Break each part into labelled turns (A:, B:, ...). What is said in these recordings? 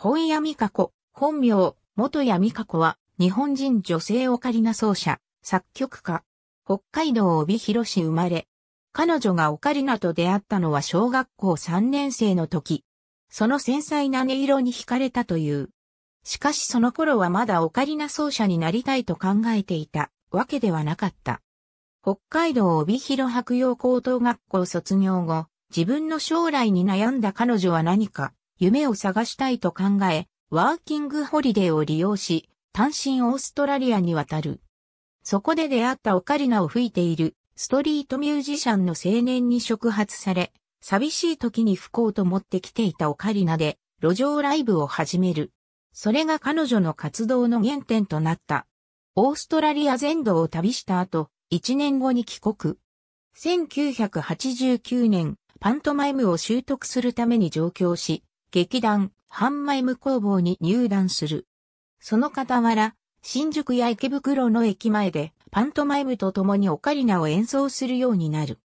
A: 本屋美香子、本名、元谷美香子は、日本人女性オカリナ奏者、作曲家。北海道帯広市生まれ。彼女がオカリナと出会ったのは小学校3年生の時。その繊細な音色に惹かれたという。しかしその頃はまだオカリナ奏者になりたいと考えていたわけではなかった。北海道帯広白洋高等学校卒業後、自分の将来に悩んだ彼女は何か夢を探したいと考え、ワーキングホリデーを利用し、単身オーストラリアに渡る。そこで出会ったオカリナを吹いているストリートミュージシャンの青年に触発され、寂しい時に吹こうと持ってきていたオカリナで路上ライブを始める。それが彼女の活動の原点となった。オーストラリア全土を旅した後、1年後に帰国。1989年、パントマイムを習得するために上京し、劇団、ハンマイム工房に入団する。その傍ら、新宿や池袋の駅前でパントマイムと共にオカリナを演奏するようになる。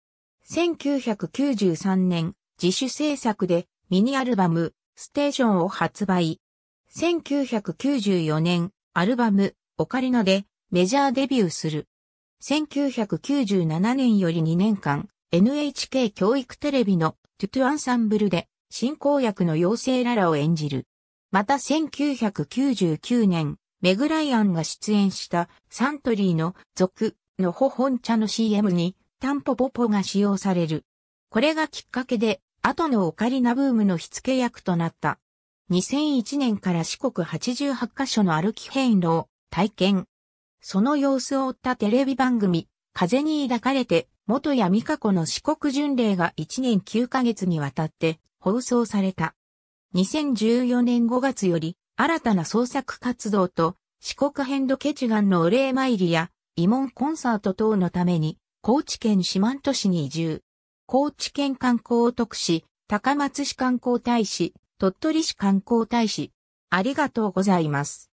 A: 1993年、自主制作でミニアルバム、ステーションを発売。1994年、アルバム、オカリナでメジャーデビューする。1997年より2年間、NHK 教育テレビのトゥトゥアンサンブルで進行役の妖精ララを演じる。また1999年、メグライアンが出演したサントリーの続のほほん茶の CM にタンポポポが使用される。これがきっかけで、後のオカリナブームの火付け役となった。2001年から四国88カ所の歩き変路を体験。その様子を追ったテレビ番組、風に抱かれて、元谷美香子の四国巡礼が1年9ヶ月にわたって放送された。2014年5月より、新たな創作活動と、四国遍路ケチガンのお礼参りや、慰問コンサート等のために、高知県四万十市に移住。高知県観光特使、高松市観光大使、鳥取市観光大使。ありがとうございます。